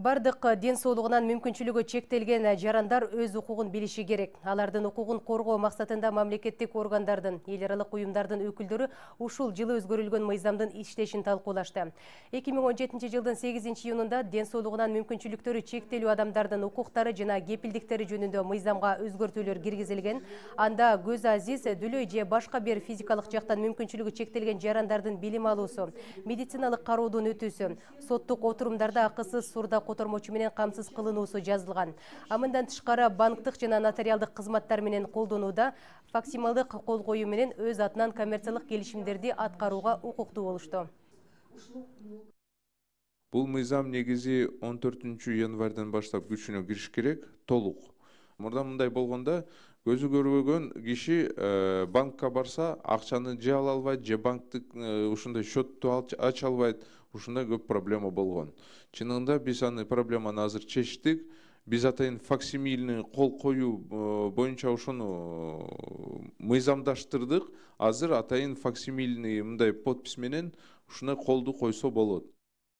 Бардық ден соғылығынан мүмкіншілігі чектелген жарандар өз ұқуғын біліші керек. Алардың ұқуғын қорғау мақсатында мамлекеттік органдардың, еларалық ұйымдардың өкілдері ұшыл жылы өзгөрілген майзамдың іштешін талқылашты. 2017 жылдың 8 июнында ден соғылығынан мүмкіншіліктері чектелу адамдардың ұқуқтары жана кепілдіктері жөнінде майзамға өзгөртулер киргизилген. Анда көз азиз, дүлөй же башқа бир физикалық жақтан мүмкіншілігі чектелген жарандардың билим алуусу, медициналық қарудың өтүсү, соттық отурумдарда ақысыз сурда котормочу менен камсыз кылынуусу жазылган Амындан тышкары банктык жана нотариалдық кызматтар менен колдонууда факсималдык кол коюу менен өз атынан коммерциялык келишимдерди аткарууга укуктуу болушту Бұл мыйзам негизи 14 январдан баштап күчүнө кириш керек толук мурда мындай болгондо көзү көрбөгөн киши э, банкка барса акчаны же ала албайт же банктык э, ушундай счетту ача албайт ушундай көп проблема болгон чынында биз аны проблеманы азыр чечтик биз атайын факсимильный кол коюу э, боюнча ошону мыйзамдаштырдык азыр атайын факсимильный мындай подпись менен ушундай колду койсо болот